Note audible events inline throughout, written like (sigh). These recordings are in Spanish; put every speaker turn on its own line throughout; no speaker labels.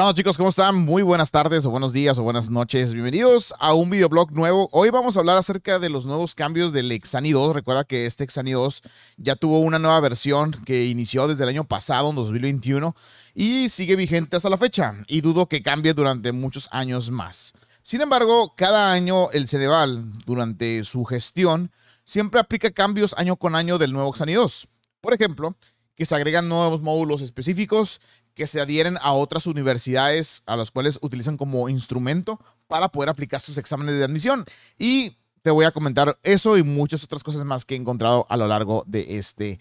¡Hola chicos? ¿Cómo están? Muy buenas tardes o buenos días o buenas noches. Bienvenidos a un videoblog nuevo. Hoy vamos a hablar acerca de los nuevos cambios del Exani 2. Recuerda que este Exani 2 ya tuvo una nueva versión que inició desde el año pasado, en 2021, y sigue vigente hasta la fecha. Y dudo que cambie durante muchos años más. Sin embargo, cada año el Cerebral, durante su gestión, siempre aplica cambios año con año del nuevo Exani 2. Por ejemplo, que se agregan nuevos módulos específicos que se adhieren a otras universidades a las cuales utilizan como instrumento para poder aplicar sus exámenes de admisión. Y te voy a comentar eso y muchas otras cosas más que he encontrado a lo largo de este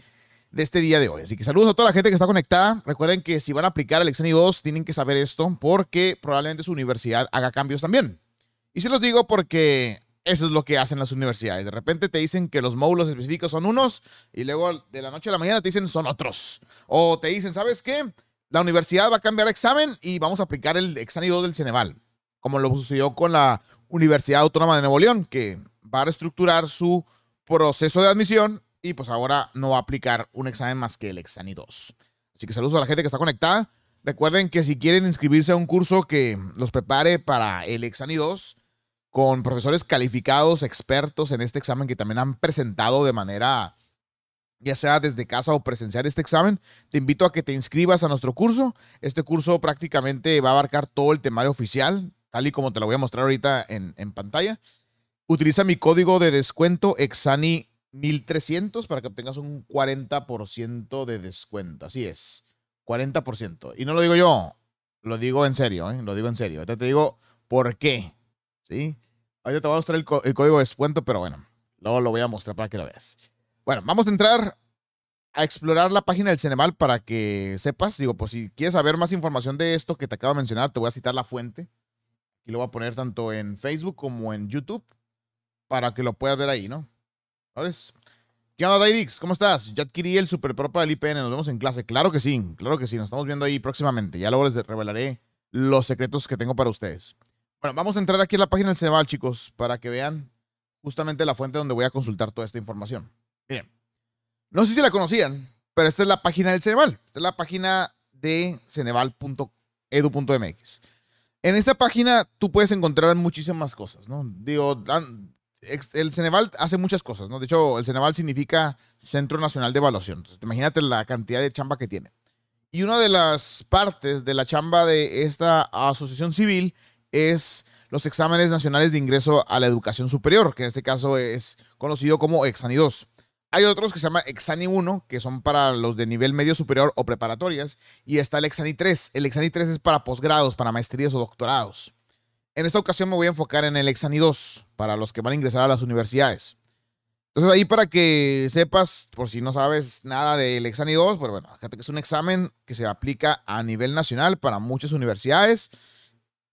de este día de hoy. Así que saludos a toda la gente que está conectada. Recuerden que si van a aplicar el examen 2 tienen que saber esto porque probablemente su universidad haga cambios también. Y se los digo porque eso es lo que hacen las universidades. De repente te dicen que los módulos específicos son unos y luego de la noche a la mañana te dicen son otros. O te dicen, ¿sabes qué? la universidad va a cambiar examen y vamos a aplicar el examen 2 del Ceneval, como lo sucedió con la Universidad Autónoma de Nuevo León, que va a reestructurar su proceso de admisión y pues ahora no va a aplicar un examen más que el examen 2. Así que saludos a la gente que está conectada. Recuerden que si quieren inscribirse a un curso que los prepare para el examen 2 con profesores calificados, expertos en este examen que también han presentado de manera ya sea desde casa o presenciar este examen, te invito a que te inscribas a nuestro curso. Este curso prácticamente va a abarcar todo el temario oficial, tal y como te lo voy a mostrar ahorita en, pantalla. Utiliza mi código de descuento Exani 1300 para que obtengas un 40% de descuento. Así es, 40%. Y no lo digo yo, lo digo en serio, ¿eh? lo digo en serio. Ahorita te digo por qué, ¿sí? Ahorita te voy a mostrar el código de descuento, pero bueno, luego lo voy a mostrar para que lo veas. Bueno, vamos a entrar a explorar la página del Ceneval para que sepas. Digo, pues si quieres saber más información de esto que te acabo de mencionar, te voy a citar la fuente. Y lo voy a poner tanto en Facebook como en YouTube para que lo puedas ver ahí, ¿no? ¿Qué onda, Daidix? ¿Cómo estás? Ya adquirí el super pro para el IPN. Nos vemos en clase. Claro que sí, claro que sí. Nos estamos viendo ahí próximamente. Ya luego les revelaré los secretos que tengo para ustedes. Bueno, vamos a entrar aquí a la página del Ceneval, chicos, para que vean justamente la fuente donde voy a consultar toda esta información. Miren, no sé si la conocían, pero esta es la página del Ceneval. Esta es la página de ceneval.edu.mx. En esta página tú puedes encontrar muchísimas cosas, ¿no? Digo, el Ceneval hace muchas cosas, ¿no? De hecho, el Ceneval significa Centro Nacional de Evaluación. Entonces, imagínate la cantidad de chamba que tiene. Y una de las partes de la chamba de esta asociación civil es los exámenes nacionales de ingreso a la educación superior, que en este caso es conocido como EXANI II. Hay otros que se llama Exani 1, que son para los de nivel medio superior o preparatorias, y está el Exani 3. El Exani 3 es para posgrados, para maestrías o doctorados. En esta ocasión me voy a enfocar en el Exani 2, para los que van a ingresar a las universidades. Entonces ahí para que sepas, por si no sabes nada del Exani 2, pues bueno, fíjate que es un examen que se aplica a nivel nacional para muchas universidades.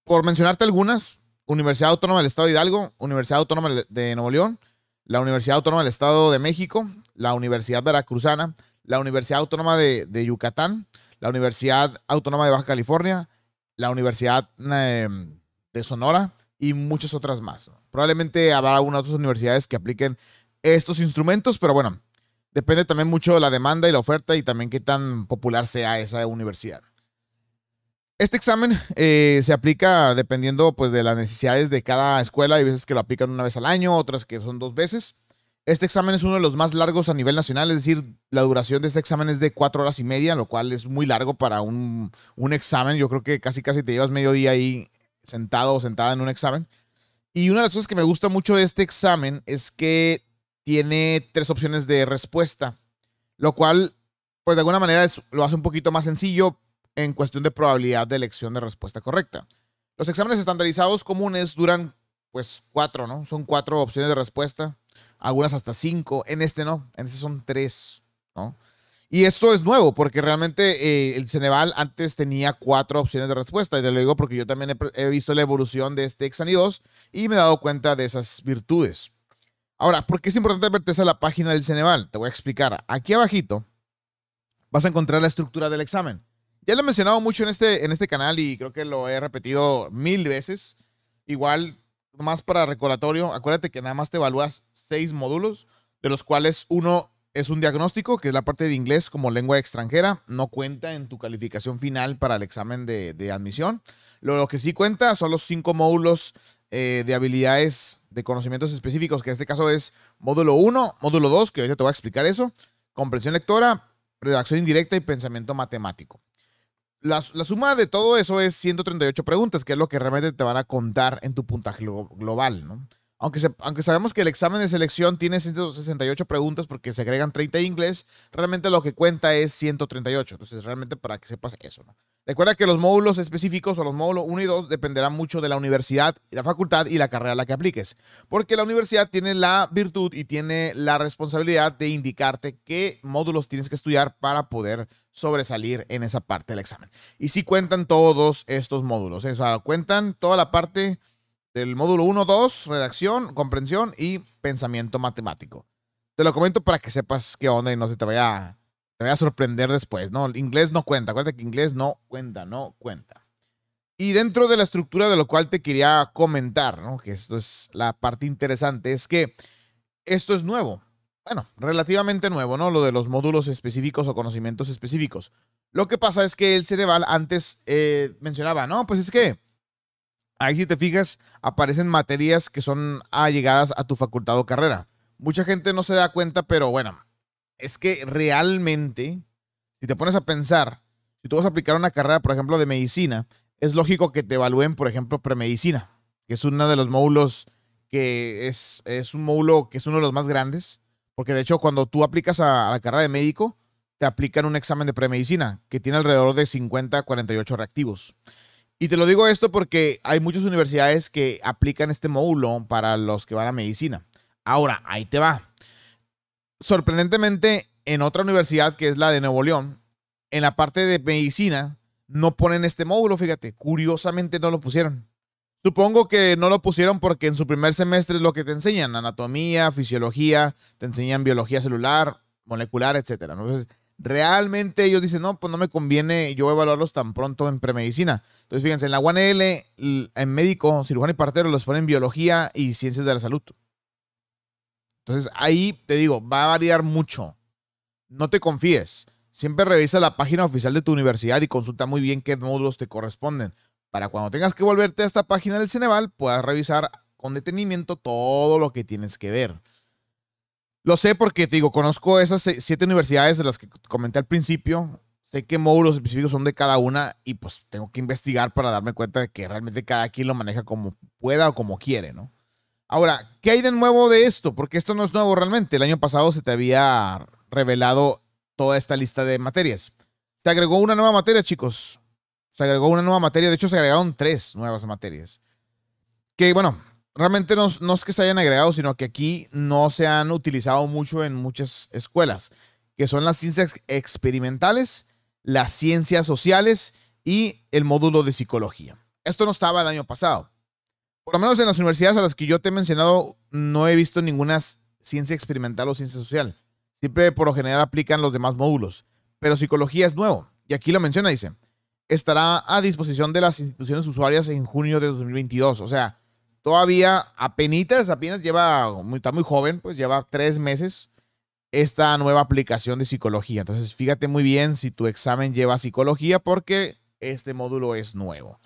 Por mencionarte algunas, Universidad Autónoma del Estado de Hidalgo, Universidad Autónoma de Nuevo León, la Universidad Autónoma del Estado de México, la Universidad Veracruzana, la Universidad Autónoma de, Yucatán, la Universidad Autónoma de Baja California, la Universidad em, de Sonora y muchas otras más. Probablemente habrá algunas otras universidades que apliquen estos instrumentos, pero bueno, depende también mucho de la demanda y la oferta y también qué tan popular sea esa universidad. Este examen eh, se aplica dependiendo pues, de las necesidades de cada escuela. Hay veces que lo aplican una vez al año, otras que son dos veces. Este examen es uno de los más largos a nivel nacional, es decir, la duración de este examen es de cuatro horas y media, lo cual es muy largo para un, examen. Yo creo que casi casi te llevas medio día ahí sentado o sentada en un examen. Y una de las cosas que me gusta mucho de este examen es que tiene tres opciones de respuesta, lo cual, pues de alguna manera lo hace un poquito más sencillo, en cuestión de probabilidad de elección de respuesta correcta. Los exámenes estandarizados comunes duran, pues, cuatro, ¿no? Son cuatro opciones de respuesta, algunas hasta cinco. En este no, en este son tres, ¿no? Y esto es nuevo, porque realmente eh, el Ceneval antes tenía cuatro opciones de respuesta. Y te lo digo porque yo también he, visto la evolución de este Exani 2 y me he dado cuenta de esas virtudes. Ahora, ¿por qué es importante verte a la página del Ceneval? Te voy a explicar. Aquí abajito vas a encontrar la estructura del examen. Ya lo he mencionado mucho en este, en este canal y creo que lo he repetido mil veces. Igual, más para recordatorio, acuérdate que nada más te evalúas seis módulos, de los cuales uno es un diagnóstico, que es la parte de inglés como lengua extranjera, no cuenta en tu calificación final para el examen de, admisión. Lo, que sí cuenta son los cinco módulos eh, de habilidades de conocimientos específicos, que en este caso es módulo 1, módulo 2, que ahorita te voy a explicar eso, comprensión lectora, redacción indirecta y pensamiento matemático. La, suma de todo eso es 138 preguntas, que es lo que realmente te van a contar en tu puntaje global, ¿no? Aunque, sabemos que el examen de selección tiene 168 preguntas porque se agregan 30 inglés, realmente lo que cuenta es 138. Entonces, realmente para que sepas eso. ¿no? Recuerda que los módulos específicos o los módulos 1 y 2 dependerán mucho de la universidad, la facultad y la carrera a la que apliques. Porque la universidad tiene la virtud y tiene la responsabilidad de indicarte qué módulos tienes que estudiar para poder sobresalir en esa parte del examen. Y sí cuentan todos estos módulos. ¿eh? O sea, cuentan toda la parte del módulo 1-2, redacción, comprensión y pensamiento matemático. Te lo comento para que sepas qué onda y no se te vaya, te vaya a sorprender después, ¿no? El inglés no cuenta, acuérdate que inglés no cuenta, no cuenta. Y dentro de la estructura de lo cual te quería comentar, ¿no? Que esto es la parte interesante, es que esto es nuevo. Bueno, relativamente nuevo, ¿no? Lo de los módulos específicos o conocimientos específicos. Lo que pasa es que el Cerebal antes eh, mencionaba, no, pues es que Ahí si te fijas, aparecen materias que son allegadas a tu facultad o carrera. Mucha gente no se da cuenta, pero bueno, es que realmente, si te pones a pensar, si tú vas a aplicar una carrera, por ejemplo, de medicina, es lógico que te evalúen, por ejemplo, premedicina, que es uno de los módulos que es, un módulo que es uno de los más grandes, porque de hecho cuando tú aplicas a, la carrera de médico, te aplican un examen de premedicina que tiene alrededor de 50 a 48 reactivos. Y te lo digo esto porque hay muchas universidades que aplican este módulo para los que van a medicina. Ahora, ahí te va. Sorprendentemente, en otra universidad que es la de Nuevo León, en la parte de medicina no ponen este módulo, fíjate. Curiosamente no lo pusieron. Supongo que no lo pusieron porque en su primer semestre es lo que te enseñan, anatomía, fisiología, te enseñan biología celular, molecular, etc realmente ellos dicen, no, pues no me conviene yo voy a evaluarlos tan pronto en premedicina. Entonces, fíjense, en la UANL, en médico, cirujano y partero, los ponen biología y ciencias de la salud. Entonces, ahí te digo, va a variar mucho. No te confíes. Siempre revisa la página oficial de tu universidad y consulta muy bien qué módulos te corresponden. Para cuando tengas que volverte a esta página del Ceneval, puedas revisar con detenimiento todo lo que tienes que ver. Lo sé porque, digo, conozco esas siete universidades de las que comenté al principio. Sé qué módulos específicos son de cada una y pues tengo que investigar para darme cuenta de que realmente cada quien lo maneja como pueda o como quiere, ¿no? Ahora, ¿qué hay de nuevo de esto? Porque esto no es nuevo realmente. El año pasado se te había revelado toda esta lista de materias. Se agregó una nueva materia, chicos. Se agregó una nueva materia. De hecho, se agregaron tres nuevas materias. Que bueno, realmente no, es que se hayan agregado, sino que aquí no se han utilizado mucho en muchas escuelas, que son las ciencias experimentales, las ciencias sociales y el módulo de psicología. Esto no estaba el año pasado. Por lo menos en las universidades a las que yo te he mencionado, no he visto ninguna ciencia experimental o ciencia social. Siempre por lo general aplican los demás módulos. Pero psicología es nuevo. Y aquí lo menciona, dice, estará a disposición de las instituciones usuarias en junio de 2022. O sea, Todavía apenas, apenas lleva, está muy joven, pues lleva tres meses esta nueva aplicación de psicología. Entonces, fíjate muy bien si tu examen lleva psicología porque este módulo es nuevo.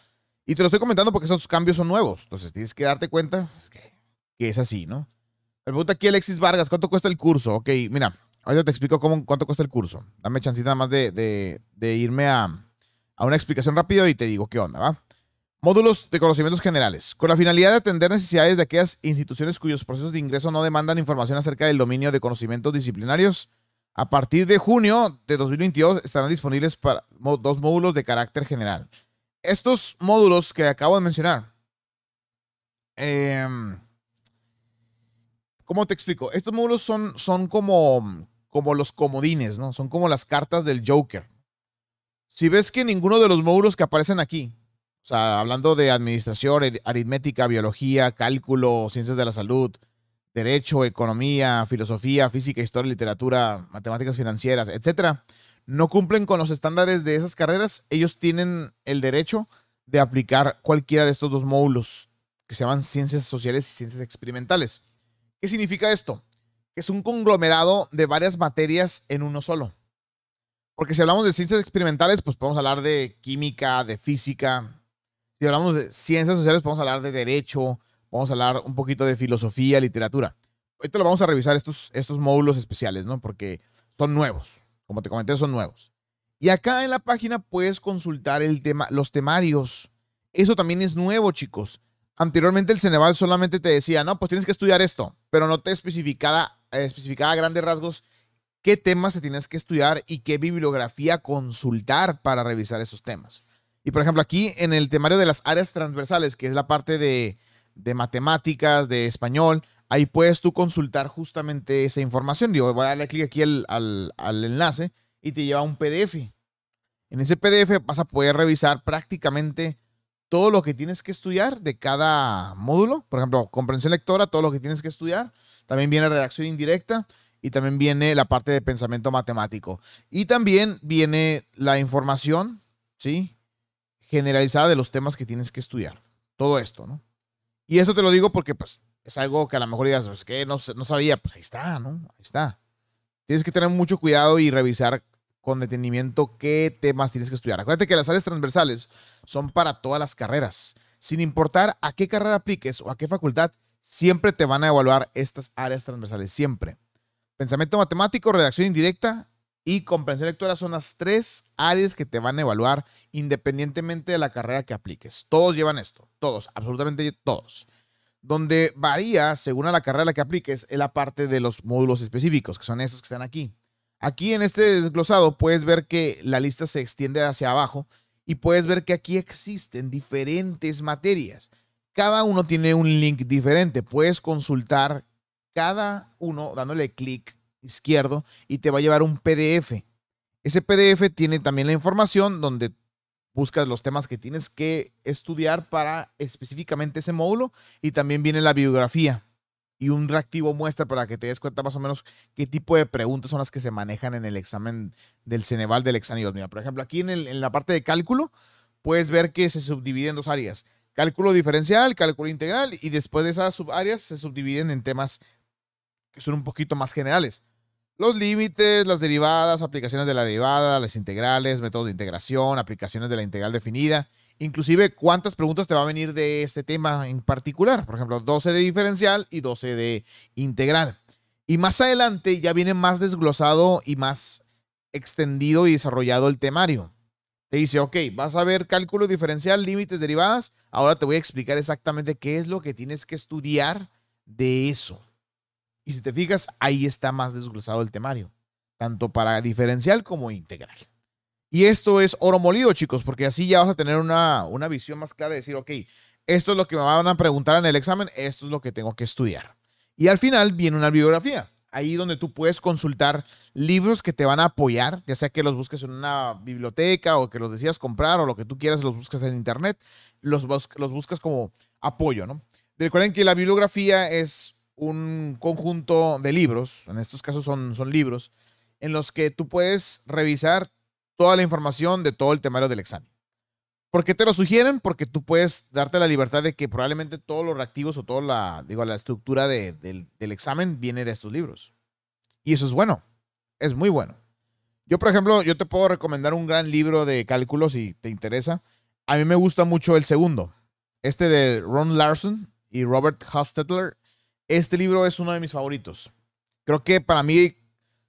Y te lo estoy comentando porque esos cambios son nuevos. Entonces, tienes que darte cuenta pues, que, es así, ¿no? Me pregunta aquí Alexis Vargas, ¿cuánto cuesta el curso? Ok, mira, ahorita te explico cómo, cuánto cuesta el curso. Dame chancita más de, irme a, a una explicación rápido y te digo qué onda, ¿va? Módulos de conocimientos generales. Con la finalidad de atender necesidades de aquellas instituciones cuyos procesos de ingreso no demandan información acerca del dominio de conocimientos disciplinarios, a partir de junio de 2022 estarán disponibles para dos módulos de carácter general. Estos módulos que acabo de mencionar, em, ¿cómo te explico? Estos módulos son, son como, como los comodines, ¿no? Son como las cartas del Joker. Si ves que ninguno de los módulos que aparecen aquí o sea, hablando de administración, aritmética, biología, cálculo, ciencias de la salud, derecho, economía, filosofía, física, historia, literatura, matemáticas financieras, etcétera, no cumplen con los estándares de esas carreras, ellos tienen el derecho de aplicar cualquiera de estos dos módulos que se llaman ciencias sociales y ciencias experimentales. ¿Qué significa esto? Que es un conglomerado de varias materias en uno solo. Porque si hablamos de ciencias experimentales, pues podemos hablar de química, de física, si hablamos de ciencias sociales, vamos a hablar de derecho, vamos a hablar un poquito de filosofía, literatura. Ahorita lo vamos a revisar estos, estos módulos especiales, ¿no? Porque son nuevos. Como te comenté, son nuevos. Y acá en la página puedes consultar el tema, los temarios. Eso también es nuevo, chicos. Anteriormente el Ceneval solamente te decía, no, pues tienes que estudiar esto, pero no te especificaba, eh, especificaba a grandes rasgos qué temas te tienes que estudiar y qué bibliografía consultar para revisar esos temas. Y por ejemplo, aquí en el temario de las áreas transversales, que es la parte de, matemáticas, de español, ahí puedes tú consultar justamente esa información. Digo, voy a darle clic aquí al, al enlace y te lleva a un PDF. En ese PDF vas a poder revisar prácticamente todo lo que tienes que estudiar de cada módulo. Por ejemplo, comprensión lectora, todo lo que tienes que estudiar. También viene redacción indirecta y también viene la parte de pensamiento matemático. Y también viene la información, ¿sí? generalizada de los temas que tienes que estudiar. Todo esto, ¿no? Y esto te lo digo porque, pues, es algo que a lo mejor digas, pues, que no, no sabía, pues ahí está, ¿no? Ahí está. Tienes que tener mucho cuidado y revisar con detenimiento qué temas tienes que estudiar. Acuérdate que las áreas transversales son para todas las carreras. Sin importar a qué carrera apliques o a qué facultad, siempre te van a evaluar estas áreas transversales, siempre. Pensamiento matemático, redacción indirecta, y comprensión lectora son las tres áreas que te van a evaluar independientemente de la carrera que apliques. Todos llevan esto, todos, absolutamente todos. Donde varía, según a la carrera que apliques, es la parte de los módulos específicos, que son esos que están aquí. Aquí en este desglosado puedes ver que la lista se extiende hacia abajo y puedes ver que aquí existen diferentes materias. Cada uno tiene un link diferente. Puedes consultar cada uno dándole clic izquierdo y te va a llevar un PDF. Ese PDF tiene también la información donde buscas los temas que tienes que estudiar para específicamente ese módulo y también viene la biografía y un reactivo muestra para que te des cuenta más o menos qué tipo de preguntas son las que se manejan en el examen del Ceneval del examen Mira, por ejemplo, aquí en, la parte de cálculo puedes ver que se subdivide en dos áreas. Cálculo diferencial, cálculo integral y después de esas áreas se subdividen en temas son un poquito más generales. Los límites, las derivadas, aplicaciones de la derivada, las integrales, métodos de integración, aplicaciones de la integral definida, inclusive cuántas preguntas te va a venir de este tema en particular. Por ejemplo, 12 de diferencial y 12 de integral. Y más adelante ya viene más desglosado y más extendido y desarrollado el temario. Te dice, ok, vas a ver cálculo diferencial, límites, derivadas. Ahora te voy a explicar exactamente qué es lo que tienes que estudiar de eso. Y si te fijas, ahí está más desglosado el temario, tanto para diferencial como integral. Y esto es oro molido, chicos, porque así ya vas a tener una, visión más clara de decir, ok, esto es lo que me van a preguntar en el examen, esto es lo que tengo que estudiar. Y al final viene una bibliografía, ahí donde tú puedes consultar libros que te van a apoyar, ya sea que los busques en una biblioteca o que los decidas comprar o lo que tú quieras, los buscas en internet, los, los buscas como apoyo, ¿no? Recuerden que la bibliografía es un conjunto de libros, en estos casos son, son libros, en los que tú puedes revisar toda la información de todo el temario del examen. ¿Por qué te lo sugieren? Porque tú puedes darte la libertad de que probablemente todos los reactivos o toda la, digo, la estructura del, examen viene de estos libros. Y eso es bueno, es muy bueno. Yo, por ejemplo, yo te puedo recomendar un gran libro de cálculos si te interesa. A mí me gusta mucho el segundo, este de Ron Larson y Robert Hostetler este libro es uno de mis favoritos. Creo que para mí,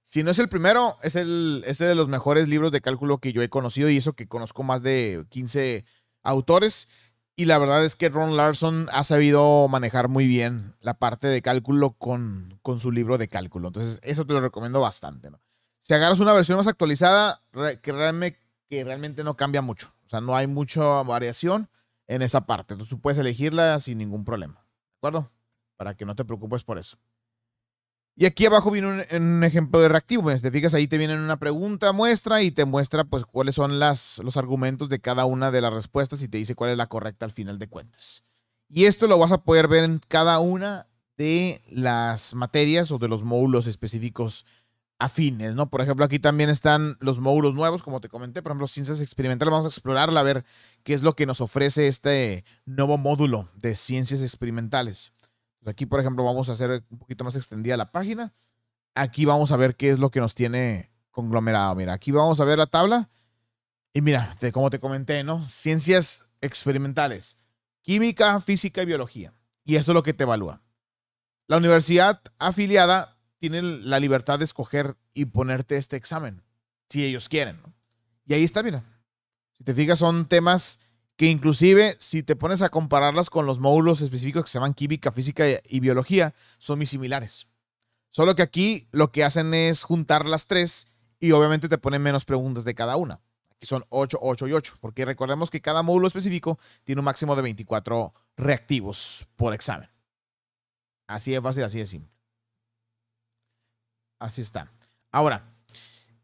si no es el primero, es el de los mejores libros de cálculo que yo he conocido y eso que conozco más de 15 autores. Y la verdad es que Ron Larson ha sabido manejar muy bien la parte de cálculo con, con su libro de cálculo. Entonces, eso te lo recomiendo bastante. Si agarras una versión más actualizada, que, que realmente no cambia mucho. O sea, no hay mucha variación en esa parte. Entonces, tú puedes elegirla sin ningún problema. ¿De acuerdo? para que no te preocupes por eso. Y aquí abajo viene un, ejemplo de reactivo. Pues, te fijas, ahí te viene una pregunta muestra y te muestra pues cuáles son las, los argumentos de cada una de las respuestas y te dice cuál es la correcta al final de cuentas. Y esto lo vas a poder ver en cada una de las materias o de los módulos específicos afines, ¿no? Por ejemplo, aquí también están los módulos nuevos, como te comenté, por ejemplo, ciencias experimentales, vamos a explorarla, a ver qué es lo que nos ofrece este nuevo módulo de ciencias experimentales. Pues aquí, por ejemplo, vamos a hacer un poquito más extendida la página. Aquí vamos a ver qué es lo que nos tiene conglomerado. Mira, aquí vamos a ver la tabla. Y mira, como te comenté, ¿no? Ciencias experimentales, química, física y biología. Y eso es lo que te evalúa. La universidad afiliada tiene la libertad de escoger y ponerte este examen, si ellos quieren. Y ahí está, mira. Si te fijas, son temas que inclusive si te pones a compararlas con los módulos específicos que se llaman química, física y biología, son muy similares. Solo que aquí lo que hacen es juntar las tres y obviamente te ponen menos preguntas de cada una. Aquí son 8, 8 y 8, porque recordemos que cada módulo específico tiene un máximo de 24 reactivos por examen. Así de fácil, así de simple. Así está. Ahora,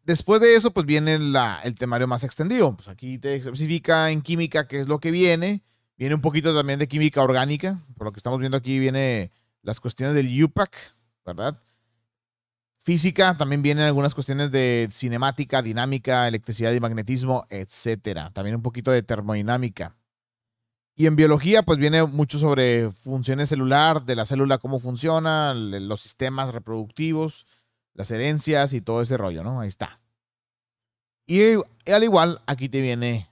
Después de eso, pues viene el temario más extendido. Pues aquí te especifica en química qué es lo que viene. Viene un poquito también de química orgánica. Por lo que estamos viendo aquí viene las cuestiones del UPAC, ¿verdad? Física, también vienen algunas cuestiones de cinemática, dinámica, electricidad y magnetismo, etc. También un poquito de termodinámica. Y en biología, pues viene mucho sobre funciones celular, de la célula, cómo funciona, los sistemas reproductivos, las herencias y todo ese rollo, ¿no? Ahí está. Y, al igual, aquí te viene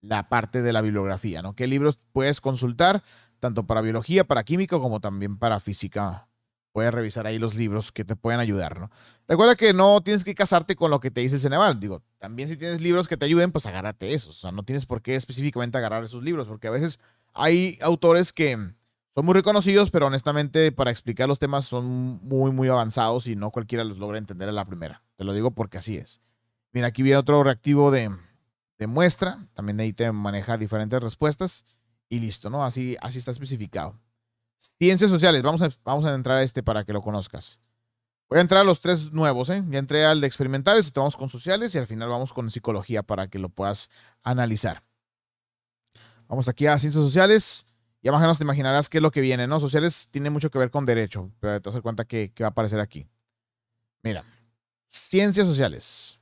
la parte de la bibliografía, ¿no? ¿Qué libros puedes consultar? Tanto para biología, para química, como también para física. Puedes revisar ahí los libros que te pueden ayudar, ¿no? Recuerda que no tienes que casarte con lo que te dice el Ceneval. Digo, también si tienes libros que te ayuden, pues agárrate esos. O sea, no tienes por qué específicamente agarrar esos libros, porque a veces hay autores que, son muy reconocidos, pero honestamente para explicar los temas son muy, muy avanzados y no cualquiera los logra entender a la primera. Te lo digo porque así es. Mira, aquí viene otro reactivo de, de muestra. También ahí te maneja diferentes respuestas y listo, ¿no? Así, así está especificado. Ciencias sociales. Vamos a, vamos a entrar a este para que lo conozcas. Voy a entrar a los tres nuevos, ¿eh? Ya entré al de experimentales, te este vamos con sociales y al final vamos con psicología para que lo puedas analizar. Vamos aquí a ciencias sociales. Ya más o menos te imaginarás qué es lo que viene, ¿no? Sociales tiene mucho que ver con derecho, pero te vas a dar cuenta que, va a aparecer aquí. Mira, ciencias sociales.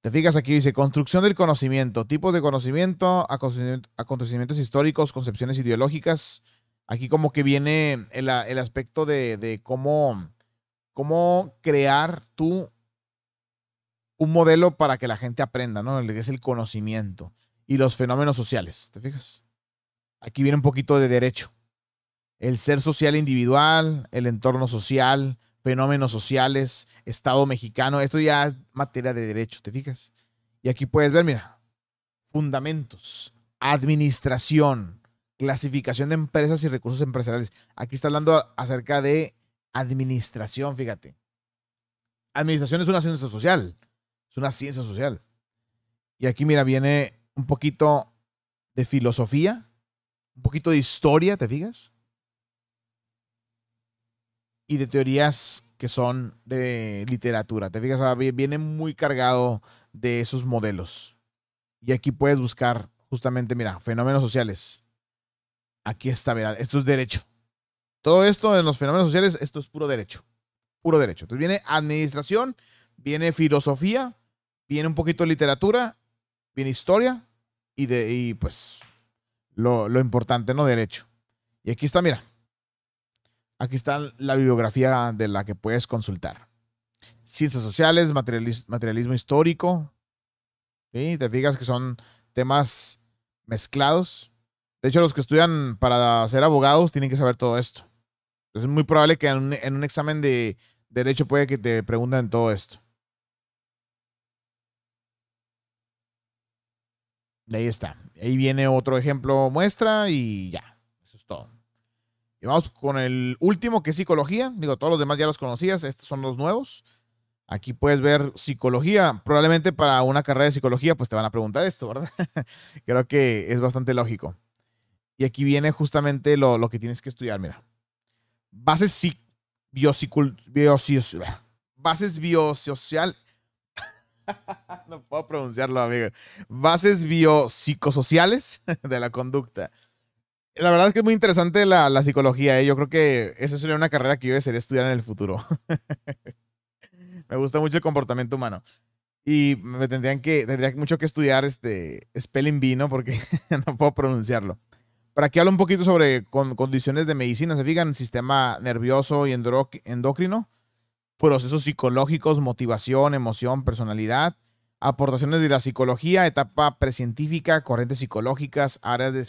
Te fijas aquí, dice construcción del conocimiento, tipos de conocimiento, acontecimientos históricos, concepciones ideológicas. Aquí como que viene el, aspecto de, cómo, cómo crear tú un modelo para que la gente aprenda, ¿no? Es el conocimiento y los fenómenos sociales, ¿te fijas? Aquí viene un poquito de derecho. El ser social individual, el entorno social, fenómenos sociales, Estado mexicano. Esto ya es materia de derecho, ¿te fijas? Y aquí puedes ver, mira, fundamentos, administración, clasificación de empresas y recursos empresariales. Aquí está hablando acerca de administración, fíjate. Administración es una ciencia social, es una ciencia social. Y aquí, mira, viene un poquito de filosofía, un poquito de historia, ¿te fijas? Y de teorías que son de literatura, ¿te fijas? viene muy cargado de esos modelos. Y aquí puedes buscar justamente, mira, fenómenos sociales. Aquí está, mira, esto es derecho. Todo esto en los fenómenos sociales, esto es puro derecho. Puro derecho. Entonces viene administración, viene filosofía, viene un poquito de literatura, viene historia y, de, y pues lo, lo importante, no derecho. Y aquí está, mira. Aquí está la bibliografía de la que puedes consultar. Ciencias sociales, materialismo, histórico. ¿sí? Te fijas que son temas mezclados. De hecho, los que estudian para ser abogados tienen que saber todo esto. Es muy probable que en un, en un examen de derecho puede que te pregunten todo esto. Ahí está. Ahí viene otro ejemplo muestra y ya. Eso es todo. Y vamos con el último que es psicología. Digo, todos los demás ya los conocías. Estos son los nuevos. Aquí puedes ver psicología. Probablemente para una carrera de psicología, pues te van a preguntar esto, ¿verdad? (laughs) Creo que es bastante lógico. Y aquí viene justamente lo, que tienes que estudiar. Mira. Bases, biosocial, bases biosocial (laughs) no puedo pronunciarlo, amigo. Bases biopsicosociales (laughs) de la conducta. La verdad es que es muy interesante la, psicología. ¿eh? Yo creo que esa sería una carrera que yo desearía estudiar en el futuro. (laughs) me gusta mucho el comportamiento humano. Y me tendrían que, tendría mucho que estudiar este spelling bee, Porque no puedo pronunciarlo. Para que hablo un poquito sobre con, condiciones de medicina. Se fijan, sistema nervioso y endocrino procesos psicológicos, motivación, emoción, personalidad, aportaciones de la psicología, etapa precientífica, corrientes psicológicas, áreas de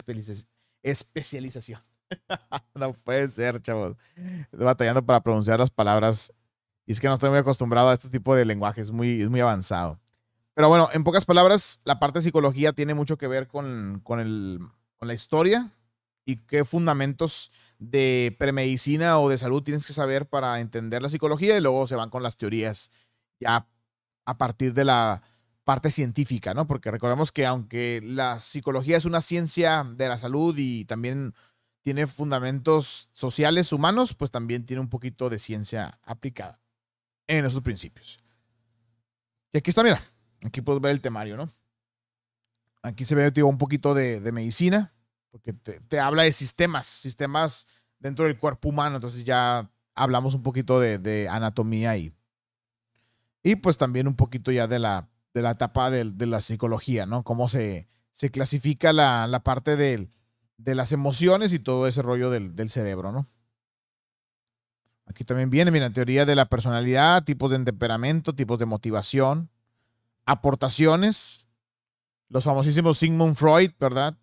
especialización. (laughs) no puede ser, chavos. Estoy batallando para pronunciar las palabras. Y es que no estoy muy acostumbrado a este tipo de lenguaje, es muy, muy avanzado. Pero bueno, en pocas palabras, la parte de psicología tiene mucho que ver con, con, con la historia, y qué fundamentos de premedicina o de salud tienes que saber para entender la psicología y luego se van con las teorías ya a partir de la parte científica, ¿no? Porque recordemos que aunque la psicología es una ciencia de la salud y también tiene fundamentos sociales humanos, pues también tiene un poquito de ciencia aplicada en esos principios. Y aquí está, mira, aquí puedes ver el temario, ¿no? Aquí se ve, un poquito de, de medicina, porque te, habla de sistemas, sistemas dentro del cuerpo humano. Entonces ya hablamos un poquito de, anatomía ahí. y pues también un poquito ya de la, de la etapa de, la psicología, ¿no? Cómo se, se clasifica la, parte de las emociones y todo ese rollo del, del cerebro, ¿no? Aquí también viene, mira, teoría de la personalidad, tipos de temperamento, tipos de motivación, aportaciones, los famosísimos Sigmund Freud, ¿verdad?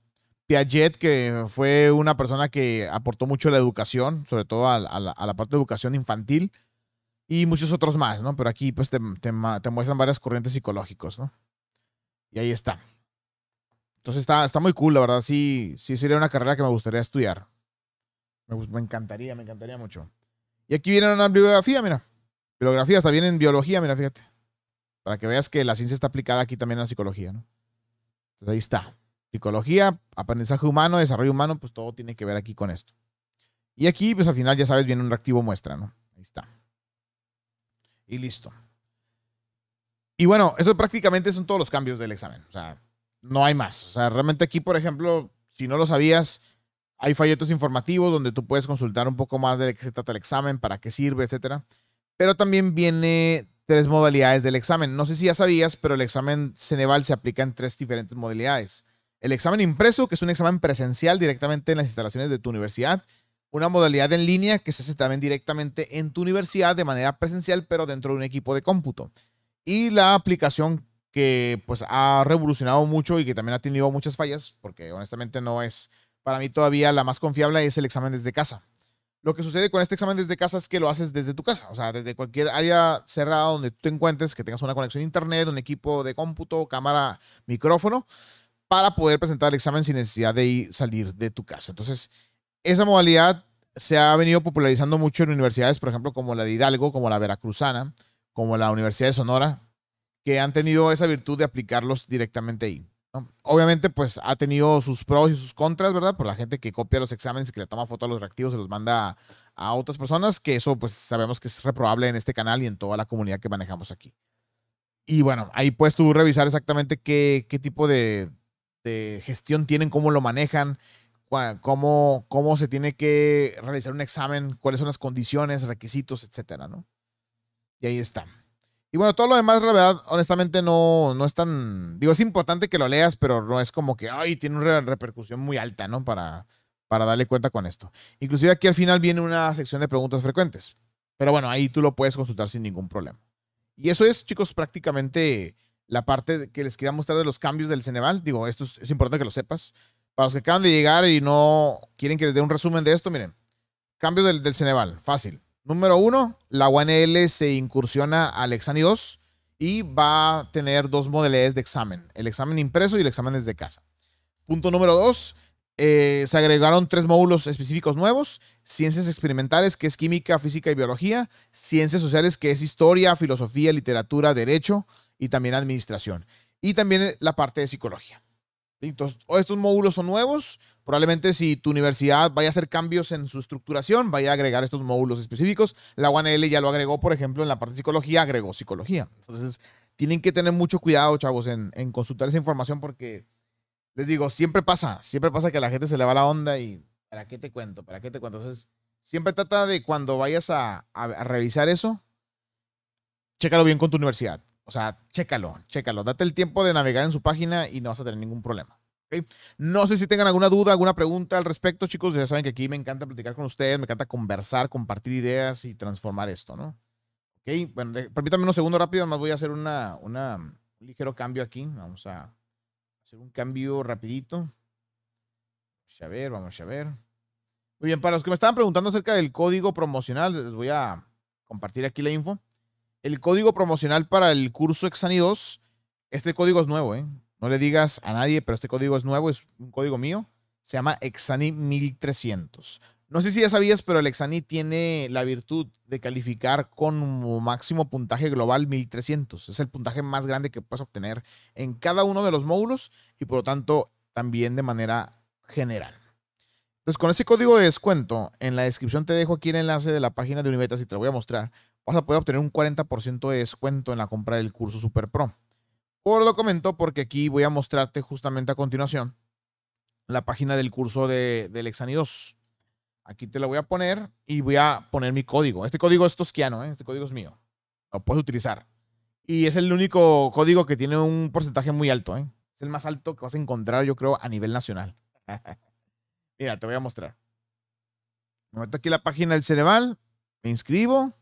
Piaget, que fue una persona que aportó mucho a la educación, sobre todo a, la, parte de educación infantil, y muchos otros más, ¿no? Pero aquí pues te, muestran varias corrientes psicológicas, ¿no? Y ahí está. Entonces está, está muy cool, la verdad, sí, sí sería una carrera que me gustaría estudiar. Me, encantaría, me encantaría mucho. Y aquí viene una bibliografía, mira. Bibliografía, está bien en biología, mira, fíjate. Para que veas que la ciencia está aplicada aquí también a la psicología, ¿no? Entonces ahí está psicología, aprendizaje humano, desarrollo humano, pues todo tiene que ver aquí con esto. Y aquí, pues al final ya sabes, viene un reactivo muestra, ¿no? Ahí está. Y listo. Y bueno, eso prácticamente son todos los cambios del examen. O sea, no hay más. O sea, realmente aquí, por ejemplo, si no lo sabías, hay folletos informativos donde tú puedes consultar un poco más de qué se trata el examen, para qué sirve, etc. Pero también viene tres modalidades del examen. No sé si ya sabías, pero el examen Ceneval se aplica en tres diferentes modalidades. El examen impreso, que es un examen presencial directamente en las instalaciones de tu universidad. Una modalidad en línea que se hace también directamente en tu universidad de manera presencial, pero dentro de un equipo de cómputo. Y la aplicación que pues ha revolucionado mucho y que también ha tenido muchas fallas, porque honestamente no es para mí todavía la más confiable, es el examen desde casa. Lo que sucede con este examen desde casa es que lo haces desde tu casa, o sea, desde cualquier área cerrada donde tú te encuentres, que tengas una conexión a internet, un equipo de cómputo, cámara, micrófono para poder presentar el examen sin necesidad de salir de tu casa. Entonces, esa modalidad se ha venido popularizando mucho en universidades, por ejemplo, como la de Hidalgo, como la Veracruzana, como la Universidad de Sonora, que han tenido esa virtud de aplicarlos directamente ahí. Obviamente, pues ha tenido sus pros y sus contras, ¿verdad? Por la gente que copia los exámenes y que le toma foto a los reactivos, se los manda a, otras personas, que eso pues sabemos que es reprobable en este canal y en toda la comunidad que manejamos aquí. Y bueno, ahí puedes tú revisar exactamente qué tipo de, de este, gestión tienen, cómo lo manejan, cómo, cómo se tiene que realizar un examen, cuáles son las condiciones, requisitos, etcétera, ¿no? Y ahí está. Y bueno, todo lo demás, la verdad, honestamente no, no es tan. Digo, es importante que lo leas, pero no es como que, ay, tiene una repercusión muy alta, ¿no? Para, para darle cuenta con esto. Inclusive aquí al final viene una sección de preguntas frecuentes. Pero bueno, ahí tú lo puedes consultar sin ningún problema. Y eso es, chicos, prácticamente la parte que les quería mostrar de los cambios del Ceneval. Digo, esto es, importante que lo sepas. Para los que acaban de llegar y no quieren que les dé un resumen de esto, miren. Cambios del, Ceneval, fácil. Número uno, la UNL se incursiona al Exani 2 y va a tener dos modalidades de examen. El examen impreso y el examen desde casa. Punto número dos, eh, se agregaron tres módulos específicos nuevos, ciencias experimentales, que es química, física y biología, ciencias sociales, que es historia, filosofía, literatura, derecho, y también administración. Y también eh, la parte de psicología. Entonces, estos módulos son nuevos. Probablemente si tu universidad vaya a hacer cambios en su estructuración, vaya a agregar estos módulos específicos. La UANL ya lo agregó, por ejemplo, en la parte de psicología, agregó psicología. Entonces, tienen que tener mucho cuidado, chavos, en, en consultar esa información porque, les digo, siempre pasa, siempre pasa que a la gente se le va la onda y ¿para qué te cuento? ¿Para qué te cuento? Entonces, siempre trata de cuando vayas a, a revisar eso, chécalo bien con tu universidad o sea, chécalo, chécalo. Date el tiempo de navegar en su página y no vas a tener ningún problema. ¿okay? No sé si tengan alguna duda, alguna pregunta al respecto, chicos. Ya saben que aquí me encanta platicar con ustedes, me encanta conversar, compartir ideas y transformar esto, ¿no? Ok, bueno, permítanme un segundo rápido, más voy a hacer una, un ligero cambio aquí. Vamos a hacer un cambio rapidito. Vamos a ver, vamos a ver. Muy bien, para los que me estaban preguntando acerca del código promocional, les voy a compartir aquí la info el código promocional para el curso Exani 2. Este código es nuevo, ¿eh? No le digas a nadie, pero este código es nuevo, es un código mío. Se llama Exani 1300. No sé si ya sabías, pero el Exani tiene la virtud de calificar con máximo puntaje global 1300. Es el puntaje más grande que puedes obtener en cada uno de los módulos y por lo tanto también de manera general. Entonces, con ese código de descuento, en la descripción te dejo aquí el enlace de la página de Univetas y te lo voy a mostrar vas a poder obtener un 40% de descuento en la compra del curso Super Pro. Por lo comento porque aquí voy a mostrarte justamente a continuación la página del curso del Exani 2. Aquí te la voy a poner y voy a poner mi código. Este código es tosquiano, ¿eh? este código es mío. Lo puedes utilizar. Y es el único código que tiene un porcentaje muy alto. ¿eh? Es el más alto que vas a encontrar, yo creo, a nivel nacional. (laughs) Mira, te voy a mostrar. Me meto aquí la página del Cerebal me inscribo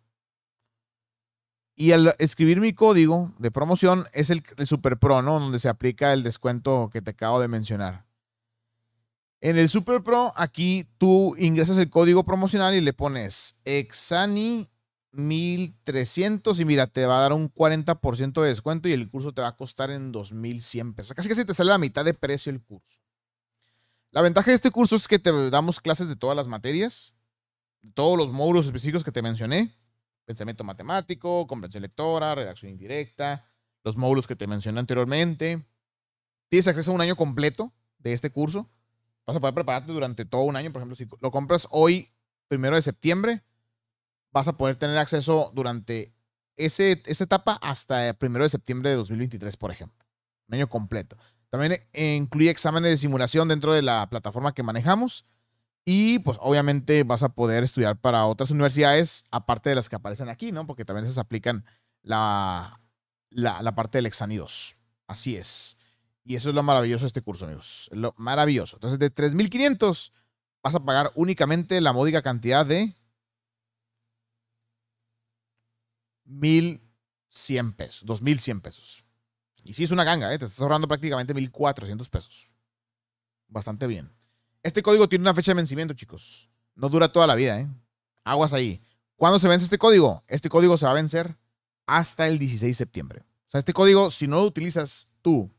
y al escribir mi código de promoción es el, Super Pro, ¿no? Donde se aplica el descuento que te acabo de mencionar. En el Super Pro, aquí tú ingresas el código promocional y le pones Exani 1300 y mira, te va a dar un 40% de descuento y el curso te va a costar en 2100 pesos. Casi casi te sale la mitad de precio el curso. La ventaja de este curso es que te damos clases de todas las materias, de todos los módulos específicos que te mencioné pensamiento matemático, comprensión lectora, redacción indirecta, los módulos que te mencioné anteriormente. Tienes acceso a un año completo de este curso. Vas a poder prepararte durante todo un año. Por ejemplo, si lo compras hoy, primero de septiembre, vas a poder tener acceso durante ese, esa etapa hasta primero de septiembre de 2023, por ejemplo. Un año completo. También eh, incluye exámenes de simulación dentro de la plataforma que manejamos. Y pues obviamente vas a poder estudiar para otras universidades, aparte de las que aparecen aquí, ¿no? Porque también se aplican la, la, parte del exanidos. Así es. Y eso es lo maravilloso de este curso, amigos. Lo maravilloso. Entonces, de 3.500 vas a pagar únicamente la módica cantidad de 1.100 pesos, 2.100 pesos. Y sí es una ganga, ¿eh? te estás ahorrando prácticamente 1.400 pesos. Bastante bien. Este código tiene una fecha de vencimiento, chicos. No dura toda la vida, ¿eh? Aguas ahí. ¿Cuándo se vence este código? Este código se va a vencer hasta el 16 de septiembre. O sea, este código, si no lo utilizas tú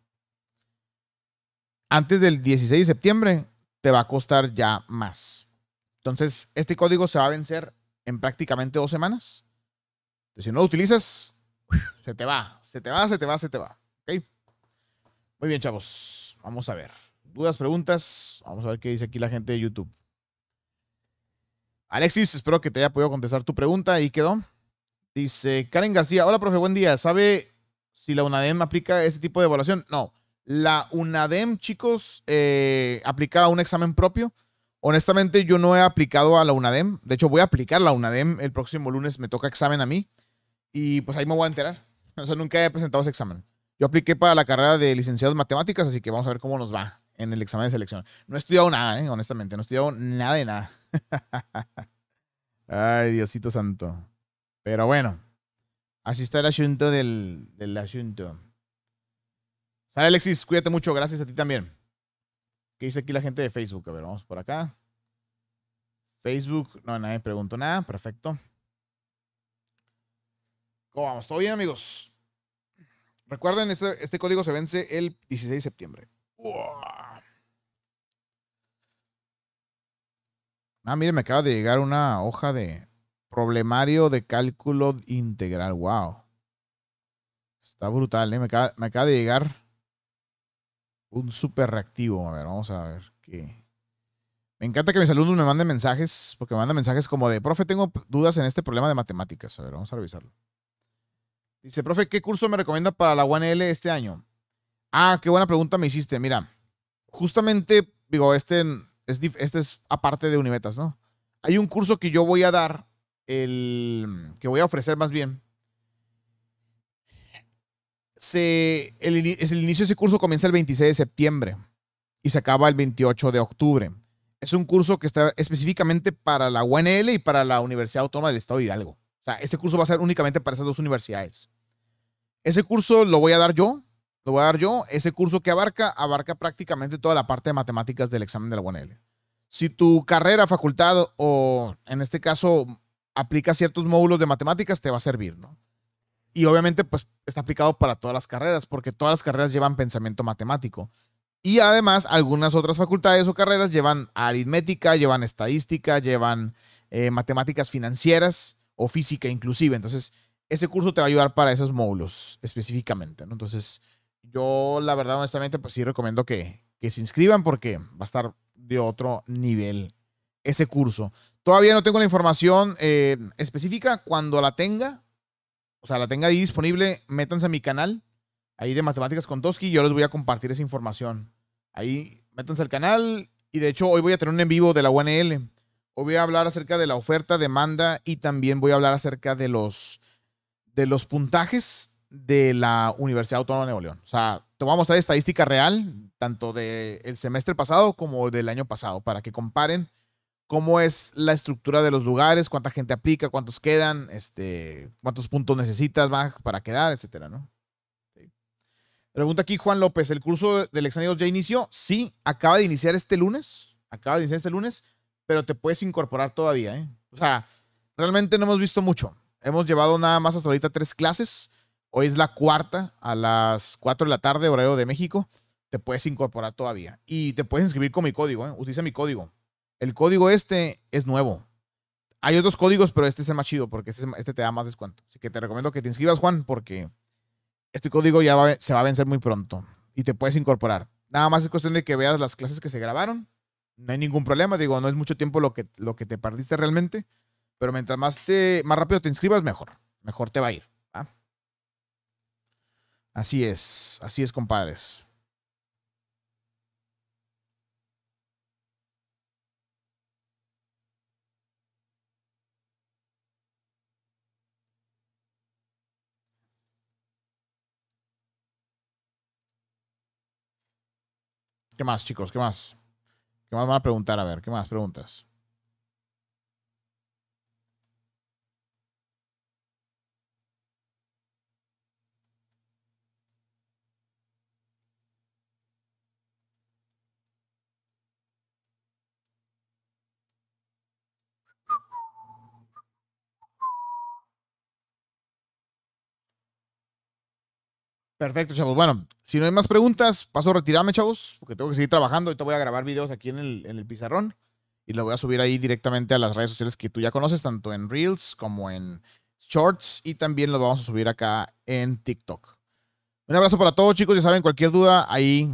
antes del 16 de septiembre, te va a costar ya más. Entonces, este código se va a vencer en prácticamente dos semanas. Entonces, si no lo utilizas, se te va, se te va, se te va, se te va. Muy bien, chavos. Vamos a ver dudas, preguntas. Vamos a ver qué dice aquí la gente de YouTube. Alexis, espero que te haya podido contestar tu pregunta. Ahí quedó. Dice Karen García. Hola, profe, buen día. ¿Sabe si la UNADEM aplica este tipo de evaluación? No. La UNADEM, chicos, eh, aplica un examen propio. Honestamente, yo no he aplicado a la UNADEM. De hecho, voy a aplicar la UNADEM. El próximo lunes me toca examen a mí. Y pues ahí me voy a enterar. O sea, nunca he presentado ese examen. Yo apliqué para la carrera de licenciado en matemáticas, así que vamos a ver cómo nos va en el examen de selección. No he estudiado nada, ¿eh? honestamente, no he estudiado nada de nada. (laughs) Ay, Diosito Santo. Pero bueno, así está el asunto del, asunto. Sale Alexis, cuídate mucho, gracias a ti también. ¿Qué dice aquí la gente de Facebook? A ver, vamos por acá. Facebook, no, nadie Pregunto nada, perfecto. ¿Cómo vamos? ¿Todo bien, amigos? Recuerden, este, este código se vence el 16 de septiembre. ¡Wow! Ah, mire, me acaba de llegar una hoja de problemario de cálculo integral. Wow. Está brutal, ¿eh? Me acaba, de llegar un super reactivo. A ver, vamos a ver qué. Me encanta que mis alumnos me manden mensajes, porque me mandan mensajes como de, profe, tengo dudas en este problema de matemáticas. A ver, vamos a revisarlo. Dice, profe, ¿qué curso me recomienda para la UNL este año? Ah, qué buena pregunta me hiciste. Mira, justamente, digo, este este es aparte de Univetas ¿no? Hay un curso que yo voy a dar, el, que voy a ofrecer más bien. Se, el, inicio de ese curso comienza el 26 de septiembre y se acaba el 28 de octubre. Es un curso que está específicamente para la UNL y para la Universidad Autónoma del Estado de Hidalgo. O sea, este curso va a ser únicamente para esas dos universidades. Ese curso lo voy a dar yo lo voy a dar yo. Ese curso que abarca, abarca prácticamente toda la parte de matemáticas del examen de la UNL. Si tu carrera, facultad o en este caso aplica ciertos módulos de matemáticas, te va a servir, ¿no? Y obviamente, pues está aplicado para todas las carreras, porque todas las carreras llevan pensamiento matemático. Y además, algunas otras facultades o carreras llevan aritmética, llevan estadística, llevan eh, matemáticas financieras o física inclusive. Entonces, ese curso te va a ayudar para esos módulos específicamente, ¿no? Entonces, yo la verdad, honestamente, pues sí recomiendo que, se inscriban porque va a estar de otro nivel ese curso. Todavía no tengo la información eh, específica. Cuando la tenga, o sea, la tenga ahí disponible, métanse a mi canal, ahí de Matemáticas con Toski, yo les voy a compartir esa información. Ahí, métanse al canal y de hecho hoy voy a tener un en vivo de la UNL. Hoy voy a hablar acerca de la oferta, demanda y también voy a hablar acerca de los, de los puntajes de la Universidad Autónoma de Nuevo León. O sea, te voy a mostrar estadística real, tanto del semestre pasado como del año pasado, para que comparen cómo es la estructura de los lugares, cuánta gente aplica, cuántos quedan, este, cuántos puntos necesitas para quedar, etcétera, ¿no? Pregunta aquí Juan López, ¿el curso del 2 ya inició? Sí, acaba de iniciar este lunes, acaba de iniciar este lunes, pero te puedes incorporar todavía, ¿eh? O sea, realmente no hemos visto mucho. Hemos llevado nada más hasta ahorita tres clases Hoy es la cuarta a las 4 de la tarde, horario de México. Te puedes incorporar todavía. Y te puedes inscribir con mi código. ¿eh? Utiliza mi código. El código este es nuevo. Hay otros códigos, pero este es el más chido porque este, este te da más descuento. Así que te recomiendo que te inscribas, Juan, porque este código ya se va a vencer muy pronto y te puedes incorporar. Nada más es cuestión de que veas las clases que se grabaron. No hay ningún problema. Digo, no es mucho tiempo lo que, lo que te perdiste realmente. Pero mientras más, te, más rápido te inscribas, mejor. Mejor te va a ir. Así es, así es, compadres. ¿Qué más, chicos? ¿Qué más? ¿Qué más van a preguntar? A ver, ¿qué más preguntas? Perfecto, chavos. Bueno, si no hay más preguntas, paso a retirarme, chavos, porque tengo que seguir trabajando. Ahorita voy a grabar videos aquí en el, pizarrón y lo voy a subir ahí directamente a las redes sociales que tú ya conoces, tanto en Reels como en Shorts y también lo vamos a subir acá en TikTok. Un abrazo para todos, chicos. Ya saben, cualquier duda ahí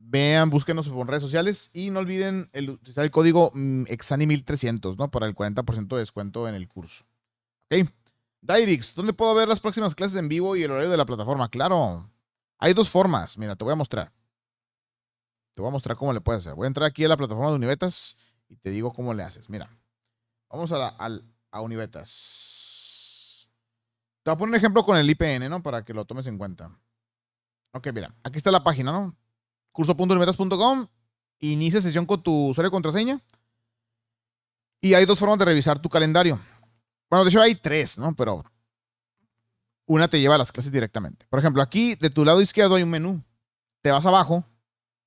vean, búsquenos en redes sociales y no olviden el, utilizar el código mm, EXANI1300, ¿no? Para el 40% de descuento en el curso. ¿Ok? Dairix, ¿dónde puedo ver las próximas clases en vivo y el horario de la plataforma? Claro. Hay dos formas. Mira, te voy a mostrar. Te voy a mostrar cómo le puedes hacer. Voy a entrar aquí a la plataforma de Univetas y te digo cómo le haces. Mira, vamos a, Univetas. Te voy a poner un ejemplo con el IPN, ¿no? Para que lo tomes en cuenta. Ok, mira, aquí está la página, ¿no? Curso.univetas.com. Inicia sesión con tu usuario y contraseña. Y hay dos formas de revisar tu calendario. Bueno, de hecho hay tres, ¿no? Pero una te lleva a las clases directamente. Por ejemplo, aquí de tu lado izquierdo hay un menú. Te vas abajo,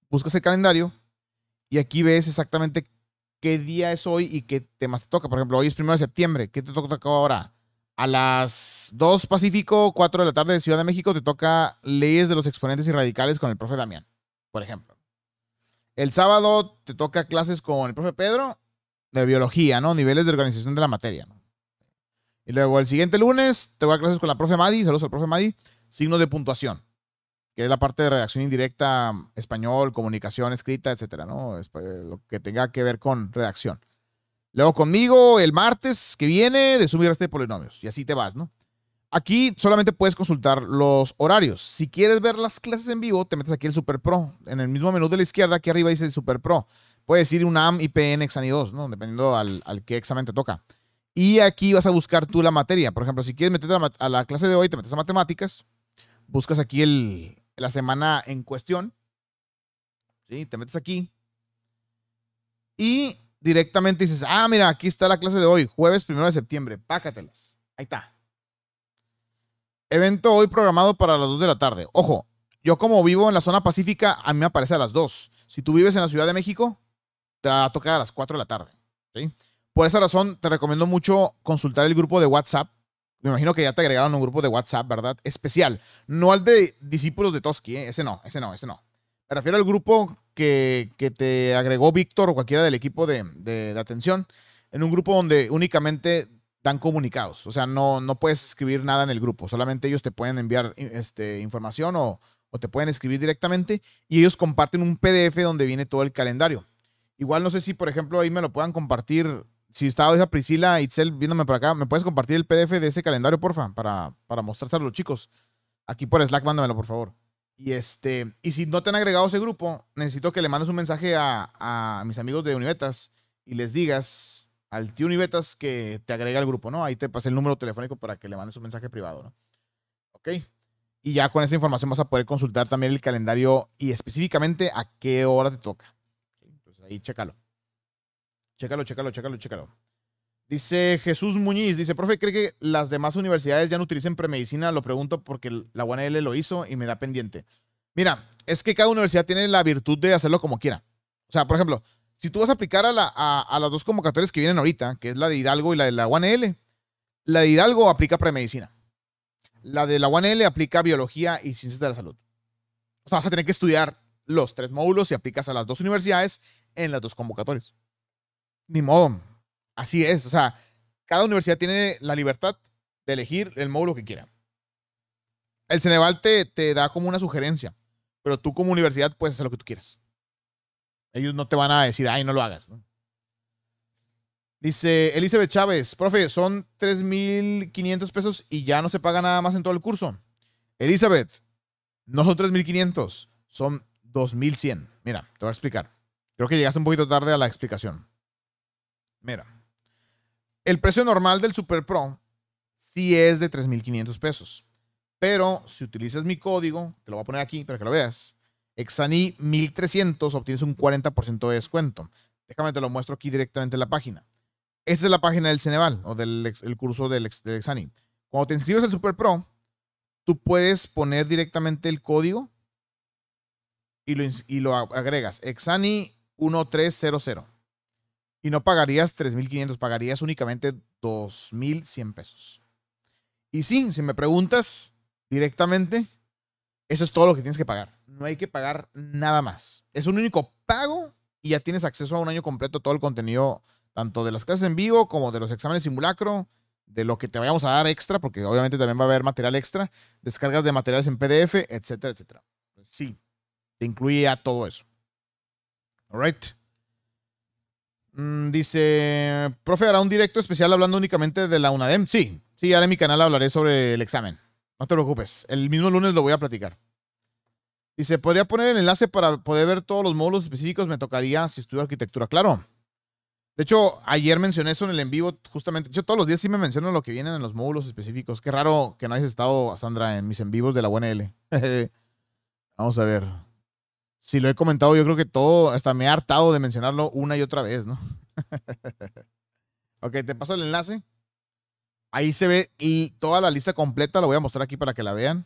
buscas el calendario y aquí ves exactamente qué día es hoy y qué temas te toca. Por ejemplo, hoy es primero de septiembre. ¿Qué te toca ahora? A las 2 Pacífico, 4 de la tarde de Ciudad de México, te toca leyes de los exponentes y radicales con el profe Damián, por ejemplo. El sábado te toca clases con el profe Pedro de biología, ¿no? Niveles de organización de la materia, ¿no? Y luego el siguiente lunes te voy a clases con la profe Madi, saludos al profe Madi, signos de puntuación, que es la parte de redacción indirecta, español, comunicación escrita, etcétera, ¿no? Pues, lo que tenga que ver con redacción. Luego conmigo el martes que viene de subir este de polinomios y así te vas, ¿no? Aquí solamente puedes consultar los horarios. Si quieres ver las clases en vivo, te metes aquí el Super Pro. En el mismo menú de la izquierda, aquí arriba dice Super Pro. Puedes ir UNAM, IPN, Exani 2, ¿no? Dependiendo al, al examen te toca. Y aquí vas a buscar tú la materia. Por ejemplo, si quieres meterte a la, clase de hoy, te metes a matemáticas, buscas aquí la semana en cuestión. ¿sí? Te metes aquí. Y directamente dices, ah, mira, aquí está la clase de hoy, jueves primero de septiembre. Pácatelas. Ahí está. Evento hoy programado para las 2 de la tarde. Ojo, yo como vivo en la zona pacífica, a mí me aparece a las 2. Si tú vives en la Ciudad de México, te va a tocar a las 4 de la tarde. ¿sí? Por esa razón, te recomiendo mucho consultar el grupo de WhatsApp. Me imagino que ya te agregaron un grupo de WhatsApp, ¿verdad? Especial. No al de discípulos de Toski, ¿eh? ese no, ese no, ese no. Me refiero al grupo que, te agregó Víctor o cualquiera del equipo de, atención, en un grupo donde únicamente dan comunicados. O sea, no, no puedes escribir nada en el grupo, solamente ellos te pueden enviar este, información o, o te pueden escribir directamente y ellos comparten un PDF donde viene todo el calendario. Igual no sé si, por ejemplo, ahí me lo puedan compartir si estaba esa Priscila Itzel viéndome por acá, ¿me puedes compartir el PDF de ese calendario, porfa? Para, para mostrárselo a los chicos. Aquí por Slack, mándamelo, por favor. Y este, y si no te han agregado ese grupo, necesito que le mandes un mensaje a, mis amigos de Univetas y les digas al tío Univetas que te agrega al grupo, ¿no? Ahí te pasé el número telefónico para que le mandes un mensaje privado, ¿no? Ok. Y ya con esa información vas a poder consultar también el calendario y específicamente a qué hora te toca. Entonces ahí chécalo. Chécalo, chécalo, chécalo, chécalo. Dice Jesús Muñiz, dice, profe, ¿cree que las demás universidades ya no utilicen premedicina? Lo pregunto porque la UNL lo hizo y me da pendiente. Mira, es que cada universidad tiene la virtud de hacerlo como quiera. O sea, por ejemplo, si tú vas a aplicar a, a las dos convocatorias que vienen ahorita, que es la de Hidalgo y la de la UNL, la de Hidalgo aplica premedicina. La de la UNL aplica biología y ciencias de la salud. O sea, vas a tener que estudiar los tres módulos y aplicas a las dos universidades en las dos convocatorias ni modo. Así es. O sea, cada universidad tiene la libertad de elegir el módulo que quiera. El Ceneval te, da como una sugerencia, pero tú como universidad puedes hacer lo que tú quieras. Ellos no te van a decir, ay, no lo hagas. Dice Elizabeth Chávez, profe, son 3.500 pesos y ya no se paga nada más en todo el curso. Elizabeth, no son 3.500, son 2.100. Mira, te voy a explicar. Creo que llegaste un poquito tarde a la explicación. Mira, el precio normal del Super Pro sí es de 3.500 pesos. Pero si utilizas mi código, te lo voy a poner aquí para que lo veas, Exani 1300 obtienes un 40% de descuento. Déjame te lo muestro aquí directamente en la página. Esta es la página del Ceneval o del curso del, Exani. Cuando te inscribes al Super Pro, tú puedes poner directamente el código y lo, y lo agregas, Exani 1300 y no pagarías 3.500, pagarías únicamente 2.100 pesos. Y sí, si me preguntas directamente, eso es todo lo que tienes que pagar. No hay que pagar nada más. Es un único pago y ya tienes acceso a un año completo a todo el contenido, tanto de las clases en vivo como de los exámenes simulacro, de lo que te vayamos a dar extra, porque obviamente también va a haber material extra, descargas de materiales en PDF, etcétera, etcétera. Pues sí, te incluye ya todo eso. All right. Mm, dice, profe, ¿hará un directo especial hablando únicamente de la UNADEM? Sí, sí, ahora en mi canal hablaré sobre el examen. No te preocupes, el mismo lunes lo voy a platicar. Dice, ¿podría poner el enlace para poder ver todos los módulos específicos? Me tocaría si estudio arquitectura, claro. De hecho, ayer mencioné eso en el en vivo, justamente. Yo todos los días sí me menciono lo que vienen en los módulos específicos. Qué raro que no hayas estado, Sandra, en mis en vivos de la UNL. (laughs) Vamos a ver si lo he comentado, yo creo que todo, hasta me he hartado de mencionarlo una y otra vez, ¿no? (laughs) ok, te paso el enlace. Ahí se ve y toda la lista completa la voy a mostrar aquí para que la vean.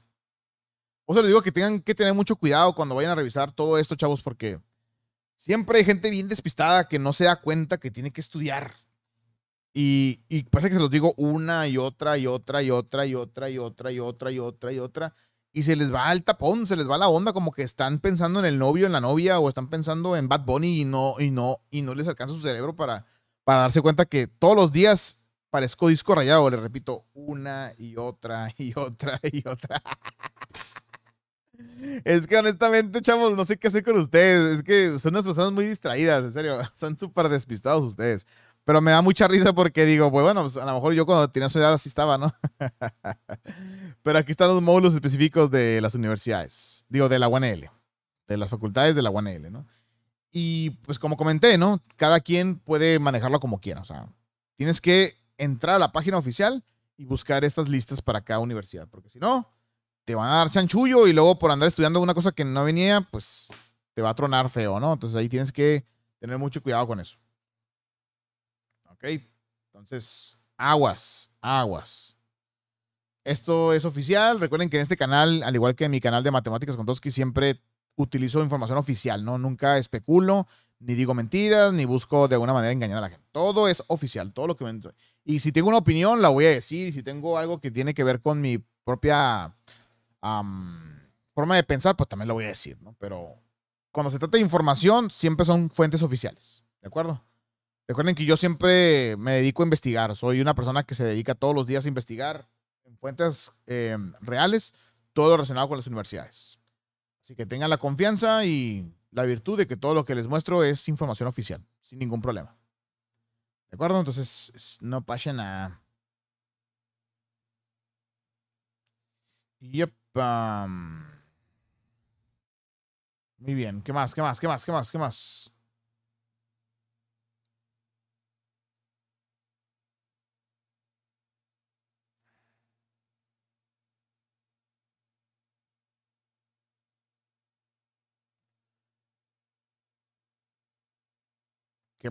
O sea, les digo que tengan que tener mucho cuidado cuando vayan a revisar todo esto, chavos, porque siempre hay gente bien despistada que no se da cuenta que tiene que estudiar. Y, pasa que se los digo una y otra y otra y otra y otra y otra y otra y otra y otra y otra y se les va al tapón, se les va la onda, como que están pensando en el novio, en la novia, o están pensando en Bad Bunny y no, y no, y no les alcanza su cerebro para, para darse cuenta que todos los días parezco disco rayado, le repito, una y otra (laughs) y otra y otra. Es que honestamente, chavos, no sé qué hacer con ustedes. Es que son unas personas muy distraídas, en serio. Están (laughs) súper despistados ustedes. Pero me da mucha risa porque digo, pues bueno, pues, a lo mejor yo cuando tenía su edad así estaba, ¿no? (laughs) Pero aquí están los módulos específicos de las universidades, digo, de la UNL, de las facultades de la UNL, ¿no? Y pues como comenté, ¿no? Cada quien puede manejarlo como quiera, o sea, tienes que entrar a la página oficial y buscar estas listas para cada universidad, porque si no, te van a dar chanchullo y luego por andar estudiando una cosa que no venía, pues te va a tronar feo, ¿no? Entonces ahí tienes que tener mucho cuidado con eso. ¿Ok? Entonces, aguas, aguas. Esto es oficial. Recuerden que en este canal, al igual que en mi canal de Matemáticas con Toski, siempre utilizo información oficial, ¿no? Nunca especulo, ni digo mentiras, ni busco de alguna manera engañar a la gente. Todo es oficial, todo lo que me Y si tengo una opinión, la voy a decir. Si tengo algo que tiene que ver con mi propia forma de pensar, pues también lo voy a decir, ¿no? Pero cuando se trata de información, siempre son fuentes oficiales, ¿de acuerdo? Recuerden que yo siempre me dedico a investigar. Soy una persona que se dedica todos los días a investigar en fuentes em, reales todo relacionado con las universidades. Así que tengan la confianza y la virtud de que todo lo que les muestro es información oficial, sin ningún problema. ¿De acuerdo? Entonces, no pasa nada. Yep. Um, muy bien. ¿Qué más? ¿Qué más? ¿Qué más? ¿Qué más? ¿Qué más?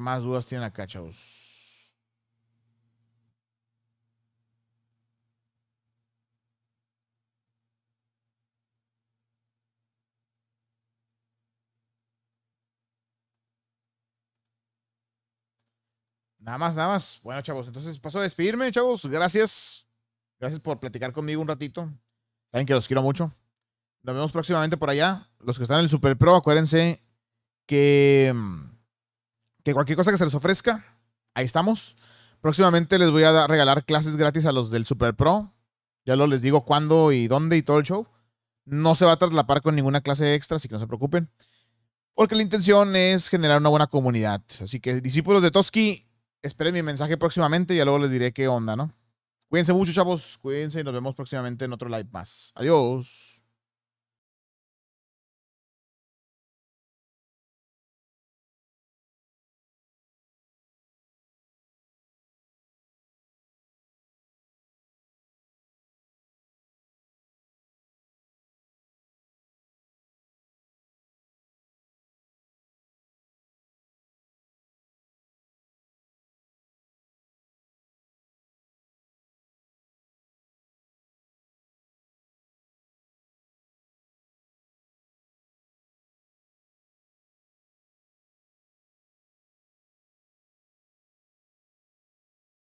más dudas tienen acá, chavos? Nada más, nada más. Bueno, chavos, entonces paso a despedirme, chavos. Gracias. Gracias por platicar conmigo un ratito. Saben que los quiero mucho. Nos vemos próximamente por allá. Los que están en el Super Pro, acuérdense que mm, que cualquier cosa que se les ofrezca, ahí estamos. Próximamente les voy a regalar clases gratis a los del Super Pro. Ya lo les digo cuándo y dónde y todo el show. No se va a traslapar con ninguna clase extra, así que no se preocupen. Porque la intención es generar una buena comunidad. Así que, discípulos de Toski, esperen mi mensaje próximamente y ya luego les diré qué onda, ¿no? Cuídense mucho, chavos. Cuídense y nos vemos próximamente en otro live más. Adiós.